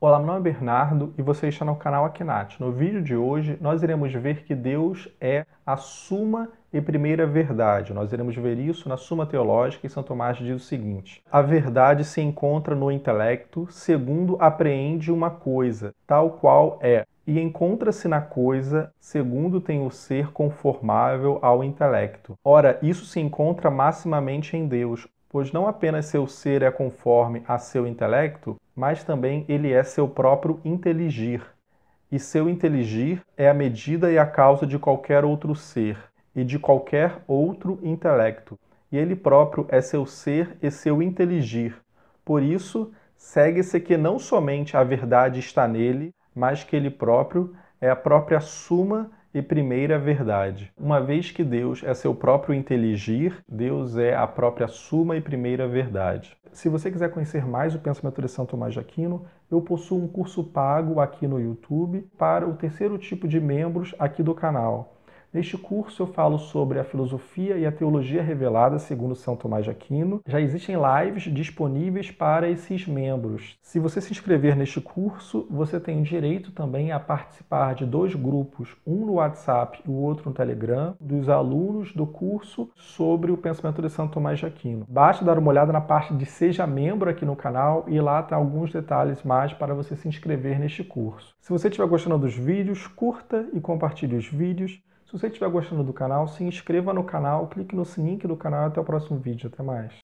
Olá, meu nome é Bernardo e você está no canal Aknat. No vídeo de hoje, nós iremos ver que Deus é a suma e primeira verdade. Nós iremos ver isso na Suma Teológica e São Tomás diz o seguinte: A verdade se encontra no intelecto, segundo apreende uma coisa, tal qual é, e encontra-se na coisa, segundo tem o ser conformável ao intelecto. Ora, isso se encontra maximamente em Deus, pois não apenas seu ser é conforme a seu intelecto, mas também ele é seu próprio inteligir. E seu inteligir é a medida e a causa de qualquer outro ser e de qualquer outro intelecto. E ele próprio é seu ser e seu inteligir. Por isso, segue-se que não somente a verdade está nele, mas que ele próprio é a própria suma e primeira verdade. Uma vez que Deus é seu próprio inteligir, Deus é a própria suma e primeira verdade. Se você quiser conhecer mais o pensamento de São Tomás de Aquino, eu possuo um curso pago aqui no YouTube para o terceiro tipo de membros aqui do canal. Neste curso eu falo sobre a filosofia e a teologia revelada segundo São Tomás de Aquino. Já existem lives disponíveis para esses membros. Se você se inscrever neste curso, você tem direito também a participar de dois grupos, um no WhatsApp e o outro no Telegram, dos alunos do curso sobre o pensamento de São Tomás de Aquino. Basta dar uma olhada na parte de seja membro aqui no canal e lá tem tá alguns detalhes mais para você se inscrever neste curso. Se você estiver gostando dos vídeos, curta e compartilhe os vídeos. Se você estiver gostando do canal, se inscreva no canal, clique no sininho do canal e até o próximo vídeo. Até mais.